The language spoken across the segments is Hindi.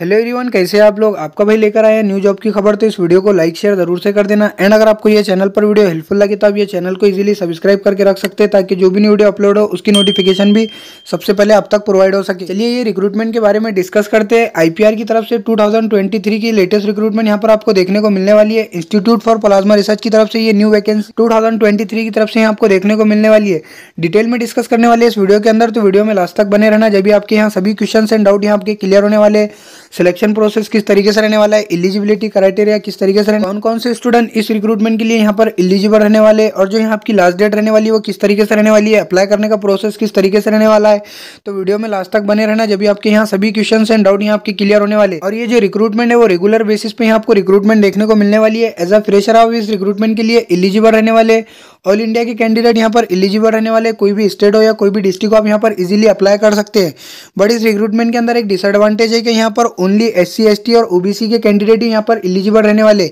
हेलो एवरीवन कैसे आप लोग आपका भाई लेकर आया न्यू जॉब की खबर तो इस वीडियो को लाइक शेयर जरूर से कर देना एंड अगर आपको ये चैनल पर वीडियो हेल्पफुल लगे तो आप ये चैनल को इजीली सब्सक्राइब करके रख सकते हैं ताकि जो भी न्यू वीडियो अपलोड हो उसकी नोटिफिकेशन भी सबसे पहले आप तक प्रोवाइड हो सके चलिए ये रिक्रूटमेंट के बारे में डिस्कस करते हैं आईपीआर की तरफ से टू की लेटेस्ट रिक्रूटमेंट यहाँ पर आपको देखने को मिलने वाली है इंस्टीट्यूट फॉर प्लाज्मा रिसर्च की तरफ से ये न्यू वैकेंसी टू की तरफ से यहाँ आपको देखने को मिलने वाली है डिटेल में डिस्कस करने वाले इस वीडियो के अंदर तो वीडियो में लास्ट तक बने रहना जब भी आपके यहाँ सभी क्वेश्चन एंड डाउट यहाँ आपके क्लियर होने वाले सिलेक्शन प्रोसेस किस तरीके से रहने वाला है एलिजिबिलिटी क्राइटेरिया किस तरीके से रहने कौन कौन से स्टूडेंट इस रिक्रूटमेंट के लिए यहाँ पर एलिजिबल रहने वाले और जो यहाँ आपकी लास्ट डेट रहने वाली है वो किस तरीके से रहने वाली है अप्लाई करने का प्रोसेस किस तरीके से रहने वाला है तो वीडियो में लास्ट तक बने रहना जब भी आपके यहाँ सभी क्वेश्चन एंड डाउट यहाँ आपके क्लियर होने वाले और ये जो रिक्रूटमेंट है वो रेगुलर बेसिस पे यहाँ आपको रिक्रूटमेंट देखने को मिलने वाली है एज अ फ्रेशर आप इस रिक्रूटमेंट के लिए एलिजिबल रहने वाले ऑल इंडिया के कैंडिडेट यहाँ पर एलिजिबल रहने वाले कोई भी स्टेट हो या कोई भी डिस्ट्रिक्ट हो आप यहाँ पर इजीली अप्लाई कर सकते हैं बट इस रिक्रूटमेंट के अंदर एक डिसएडवांटेज है कि यहाँ पर ओनली एस सी और ओबीसी के कैंडिडेट ही यहाँ पर एलिजिबल रहने वाले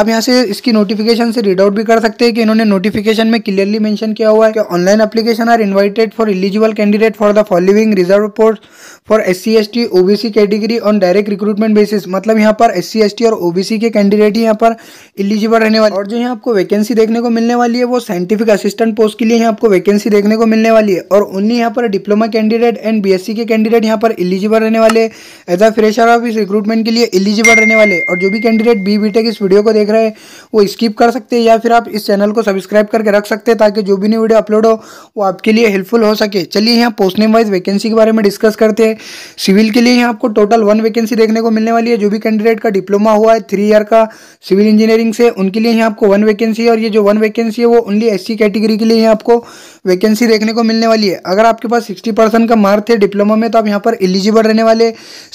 आप यहाँ से इसकी नोटिफिकेशन से रीड आउट भी कर सकते हैं कि इन्होंने नोटिफिकेशन में क्लियरली मैंशन किया हुआ है कि online application are invited for eligible candidate for the following reserve post for S C C category on direct recruitment basis मतलब यहाँ पर एस सी और ओबीसी के कैंडिडेट ही यहाँ पर इलिजिबल रहने वाले और जो यहाँ आपको वैकेंसी देखने को मिलने वाली है वो साइंटिफिक असिस्टेंट पोस्ट के लिए यहाँ आपको वैकेंसी देखने को मिलने वाली है और उन्हीं यहाँ पर डिप्लोमा कैंडिडेट एंड बीएससी के कैंडिडेट यहाँ पर एलिजिबल रहने वाले एज अ फ्रेशर ऑफ इस रिक्रूटमेंट के लिए एलिजिबल रहने वाले और जो भी कैंडिडेट बी बीटेक इस वीडियो को देख रहे हैं वो स्किप कर सकते हैं या फिर आप इस चैनल को सब्सक्राइब करके रख सकते हैं ताकि जो भी नई वीडियो अपलोड हो वो आपके लिए हेल्पफुल हो सके चलिए यहाँ पोस्ट नेम वाइज वैकेंसी के बारे में डिस्कस करते हैं सिविल के लिए यहाँ आपको टोटल वन वैकेंसी देखने को मिलने वाली है जो भी कैंडिडेट का डिप्लोमा हुआ है थ्री ईयर का सिविल इंजीनियरिंग से उनके लिए यहाँ आपको वन वैकेंसी है और ये जो वन वैकेंसी है वो ओनली एस कैटेगरी के लिए ही आपको वैकेंसी देखने को मिलने वाली है अगर आपके पास सिक्सटी परसेंट का मार्क है डिप्लोमा में तो आप यहाँ पर एलिजिबल रहने वाले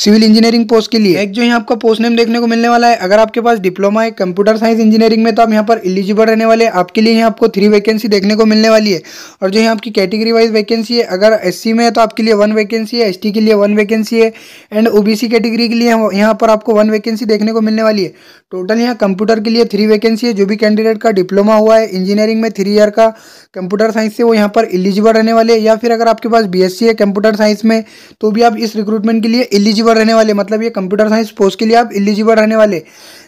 सिविल इंजीनियरिंग पोस्ट के लिए एक जो यहाँ आपका पोस्ट नेम देखने को मिलने वाला है अगर आपके पास डिप्लोमा है कंप्यूटर साइंस इंजीनियरिंग में तो आप यहाँ पर एलिजिबल रहने वाले आपके लिए यहाँ आपको थ्री वैकेंसी देखने को मिलने वाली है और जो यहाँ आपकी कैटेगरी वाइज वैकेंसी है अगर एस में है तो आपके लिए वन वैकेंसी है एस के लिए वन वैकेंसी है एंड ओ कैटेगरी के लिए यहाँ पर आपको वन वैकेंसी देखने को मिलने वाली है टोटल यहाँ कंप्यूटर के लिए थ्री वैकेंसी है जो भी कैंडिडेट का डिप्लोमा हुआ है इंजीनियरिंग में थ्री ईयर का कंप्यूटर साइंस से वो यहाँ पर एलिजिबल रहने वाले या फिर अगर आपके पास बीएससी है कंप्यूटर साइंस में तो भी आप इस रिक्रूटमेंट के लिए एलिजिबल रहने वाले मतलब ये कंप्यूटर साइंस पोस्ट के लिए आप एलिजिबल रहने वाले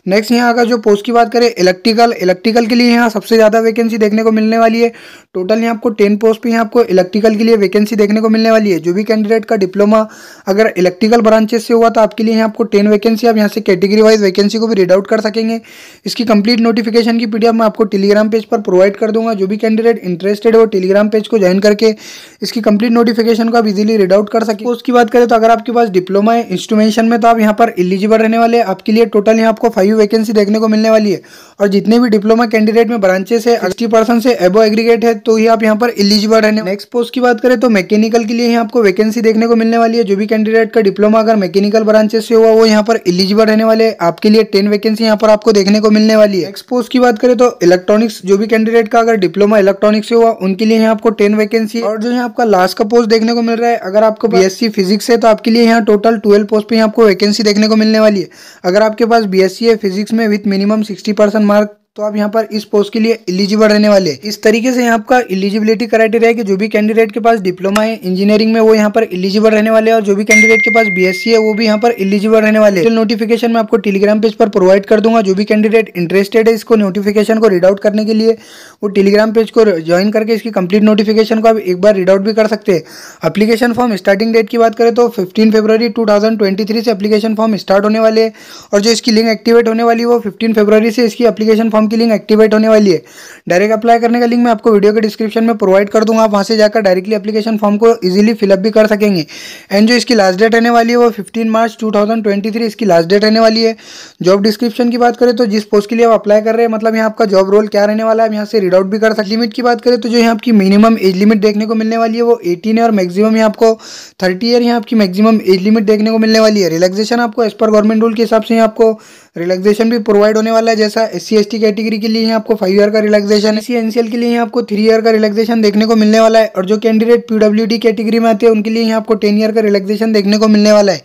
नेक्स्ट यहाँ अगर जो पोस्ट की बात करें इलेक्ट्रिकल इलेक्ट्रिकल के लिए यहाँ सबसे ज़्यादा वैकेंसी देखने को मिलने वाली है टोटल यहाँ आपको टेन पोस्ट पर यहाँ आपको इलेक्ट्रिकल के लिए वैकेंसी देखने को मिलने वाली है जो भी कैंडिडेट का डिप्लोमा अगर इलेक्ट्रिकल ब्रांचेस से हुआ तो आपके लिए यहाँ आपको टेन वैकेंसी आप यहाँ से कैटेगरी वाइज वैकेंसी को भी रीड आउट कर सकेंगे इसकी कंप्लीट नोटिफिकेशन की पीडीएफ मैं आपको टेलीग्राम पेज पर प्रोवाइड कर दूँ दूंगा जो भी कैंडिडेट इंटरेस्टेड हो टेलीग्राम पेज को ज्वाइन करके इसकी कंप्लीट नोटिफिकेशन को आप इजीली रीड आउट कर सके उसकी बात करें तो अगर आपके पास डिप्लोमा है इंस्ट्रूमेशन में तो आप यहाँ पर एलिजिबल रहने वाले आपके लिए टोटल यहाँ आपको फाइव वैकेंसी देखने को मिलने वाली है और जितने भी डिप्लोमा कैंडिडेट में ब्रांचेस है अस्सी परसेंट से एबो एग्रीगेट है तो ही आप यहाँ पर एलिजिबल रहने नेक्स्ट पोस्ट की बात करें तो मैकेनिकल के लिए यहाँ आपको वैकेंसी देखने को मिलने वाली है जो भी कैंडिडेट का डिप्लोमा अगर मैकेनिकल ब्रांचेस से हुआ वो यहाँ पर एलिजिबल रहने वाले आपके लिए टेन वैकेंसी यहाँ पर आपको देखने को मिलने वाली है नेक्स्ट पोस्ट की बात करें तो इलेक्ट्रॉनिक्स जो भी कैंडिडेट का का अगर डिप्लोमा इलेक्ट्रॉनिक्स से हुआ उनके लिए यहाँ आपको टेन वैकेंसी और जो है आपका लास्ट का पोस्ट देखने को मिल रहा है अगर आपको बीएससी फिजिक्स है तो आपके लिए यहाँ टोटल ट्वेल्व पोस्ट पे आपको वैकेंसी देखने को मिलने वाली है अगर आपके पास बीएससी है फिजिक्स में विथ मिनिमम सिक्सटी मार्क तो आप यहाँ पर इस पोस्ट के लिए इलिजिबल रहने वाले इस तरीके से का इलिजिबिलिटी क्राइटेरिया कि जो भी कैंडिडेट के पास डिप्लोमा है इंजीनियरिंग में वो यहाँ पर इलिजिबल रहने वाले और जो भी कैंडिडेट के पास बी है वो भी यहाँ पर इलिजिबल रहने वाले तो नोटिफिकेशन मैं आपको टेलीग्राम पेज पर प्रोवाइड कर दूंगा जो भी कैंडिडेट इंटरेस्टेड है इसको नोटिफिकेशन को रीड आउट करने के लिए वो टेलीग्राम पेज को ज्वाइन करके इसकी कंप्लीट नोटिफिकेशन को आप एक बार रीड आउट भी कर सकते हैं अप्लीकेशन फॉर्म स्टार्टिंग डेट की बात करें तो फिफ्टीन फेब्रवरी टू से अप्लीकेशन फॉर्म स्टार्ट होने वाले और जो इसकी लिंक एक्टिवेट होने वाली वो फिफ्टीन फेब्रवरी से इसकी अप्लीकेशन फॉर्म की लिंक एक्टिवेट होने वाली है डायरेक्ट अप्लाई करने का लिंक मैं आपको वीडियो के डिस्क्रिप्शन में प्रोवाइड कर दूंगा आप वहाँ से जाकर डायरेक्टली अपलीकेशन फॉर्म को इजिली फिलअप भी कर सकेंगे एंड जो इसकी लास्ट डेट रहने वाली है वो फिफ्टीन मार्च टू इसकी लास्ट डेट रहने वाली है जॉब डिस्क्रिप्शन की बात करें तो जिस पोस्ट के लिए आप अप्लाई कर रहे हैं मतलब यहाँ आपका जॉब रोल क्या रहने वाला है यहाँ से रीड आउट भी कर सकते लिमिट की बात करें तो जो यहाँ आपकी मिनिमम एज लिमिट देखने को मिलने वाली है वो एटीन है और मैक्सिमम यहाँ आपको थर्टी ईयर यहाँ आपकी मैक्सिमम एज लिमिट देखने को मिलने वाली है रिलैक्सेशन आपको एज पर गवर्नमेंट रूल के हिसाब से यहाँ आपको रिलैक्सेशन भी प्रोवाइड होने वाला है जैसा एस सी कैटेगरी के लिए यहाँ आपको फाइव ईयर का रिलैक्सेशन एस सी के लिए यहाँ आपको थ्री ईयर का रिलैक्सेशन देखने को मिलने वाला है और जो कैंडिडेट पीडब्ल्यू कैटेगरी में आते हैं उनके लिए यहाँ आपको टेन ईयर का रिलैक्सेशन देखने को मिलने वाला है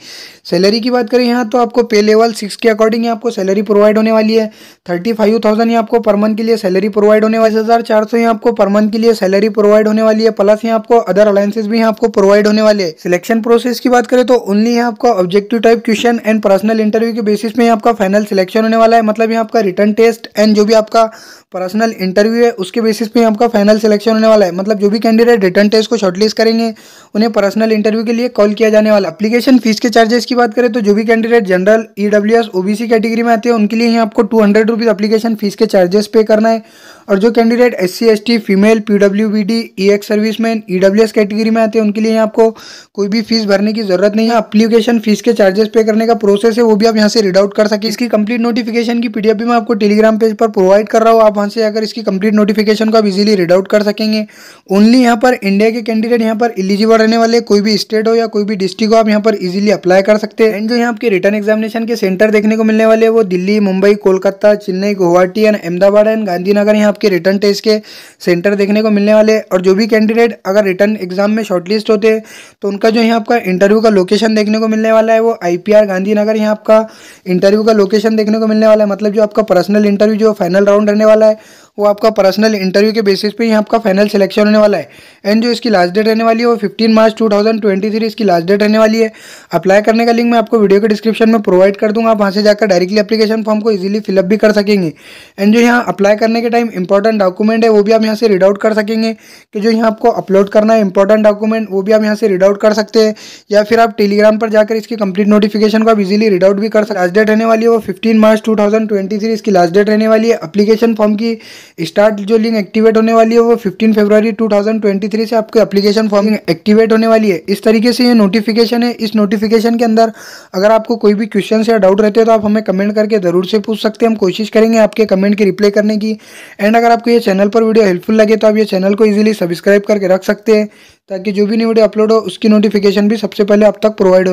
सैलरी की बात करें यहाँ तो आपको पे लेवल सिक्स के अकॉर्डिंग आपको सैलरी प्रोवाइड होने वाली है थर्टी फाइव थाउजेंड यहाँ आपको पर मंथ के लिए सैलरी प्रोवाइड होने वाली हज़ार चार सौ यहाँ आपको पर मंथ के लिए सैलरी प्रोवाइड होने वाली है प्लस यहाँ आपको अदर अलायसेज भी यहाँ आपको प्रोवाइड होने वाले सिलेक्शन प्रोसेस की बात करें तो ओनली यहाँ आपको objective type question and personal interview के बेसिस में आपका फाइनल फाइनल सिलेक्शन होने वाला है मतलब यहाँ आपका रिटर्न टेस्ट एंड जो भी आपका पर्सनल इंटरव्यू है उसके बेसिस पे आपका फाइनल सिलेक्शन होने वाला है मतलब जो भी कैंडिडेट रिटर्न टेस्ट को शॉर्टलिस्ट करेंगे उन्हें पर्सनल इंटरव्यू के लिए कॉल किया जाने वाला अप्लीकेशन फीस के चार्जेस की बात करें तो जो भी candidate general E W category में आते हैं उनके लिए यहाँ आपको two hundred rupees application fee के चार्जेस पे करना है और जो candidate S C S T female P W B D E ex service man E W S category में आते हैं उनके लिए आपको कोई भी फीस भरने की जरूरत नहीं है अप्लीकेशन फीस के चार्जेस पे करने का प्रोसेस है वो भी आप यहाँ से रीड आउट कर सके इसकी कंप्लीट नोटिफिकेशन की पीडीएफ भी मैं आपको टेलीग्राम पेज पर प्रोवाइड कर रहा हूँ आप वहाँ से अगर इसकी कंप्लीट नोटिफिकेशन को आप इजिली रीड आउट कर सकेंगे ओनली यहाँ पर इंडिया के कैंडिडेट यहाँ पर एलिजिबल रहने वाले कोई भी स्टेट हो या कोई भी डिस्ट्रिक्ट हो आप यहाँ पर इजिली अप्लाई कर सकते हैं एंड जो यहाँ आपके रिटर्न एग्जामिनेशन के सेंटर देखने को मिलने वाले वो दिल्ली मुंबई कोलकाता चेन्नई गुवाहाटी एंड अहमदाबाद एंड गांधीनगर यहाँ आपके रिटर्न टेस्ट के सेंटर देखने को मिलने वाले और जो भी कैंडिडेट अगर रिटर्न एग्जाम में शॉर्टलिस्ट होते हैं तो उनका जो है आपका इंटरव्यू का लोकेशन देखने को मिलने वाला है वो आई गांधीनगर यहाँ आपका इंटरव्यू का लोकेशन देखने को मिलने वाला है मतलब जो आपका पर्सनल इंटरव्यू जो फाइनल राउंड रहने वाला है वो आपका पर्सनल इंटरव्यू के बेसिस पे ही आपका फाइनल सिलेक्शन होने वाला है एंड जो इसकी लास्ट डेट रहने वाली है वो fifteen March two thousand twenty three इसकी लास्ट डेट रहने वाली है अप्लाई करने का लिंक मैं आपको वीडियो के डिस्क्रिप्शन में प्रोवाइड कर दूँगा आप वहाँ से जाकर डायरेक्टली अपलीकेशन फॉर्म को ईजिली फिलअप भी कर सकेंगे एंड जो यहाँ अप्लाई करने के टाइम इंपॉर्टेंट डॉक्यूमेंट है वो भी आप यहाँ से रीड आउट कर सकेंगे कि जो यहाँ आपको अपलोड करना है इंपॉर्टेंट डॉक्यूमेंट वो भी आप यहाँ से रीड आउट कर सकते हैं या फिर आप टेलीग्राम पर जाकर इसकी कंप्लीट नोटिफिकेशन को आप इजीली रीड आउट भी कर सकते लास्ट डेट रहने वाली है वो फिफ्टीन मार्च टू इसकी लास्ट डेट रहने वाली है अपलीकेशन फॉर्म की स्टार्ट जो लिंक एक्टिवेट होने वाली है वो 15 फरवरी 2023 से आपकी एप्लीकेशन फॉर्म एक्टिवेट होने वाली है इस तरीके से ये नोटिफिकेशन है इस नोटिफिकेशन के अंदर अगर आपको कोई भी क्वेश्चन या डाउट रहते हैं तो आप हमें कमेंट करके ज़रूर से पूछ सकते हैं हम कोशिश करेंगे आपके कमेंट की रिप्लाई करने की एंड अगर आपको ये चैनल पर वीडियो हेल्पफुल लगे तो आप ये चैनल को ईजिली सब्सक्राइब करके रख सकते हैं ताकि जो भी नई वीडियो अपलोड हो उसकी नोटिफिकेशन भी सबसे पहले आप तक प्रोवाइड हो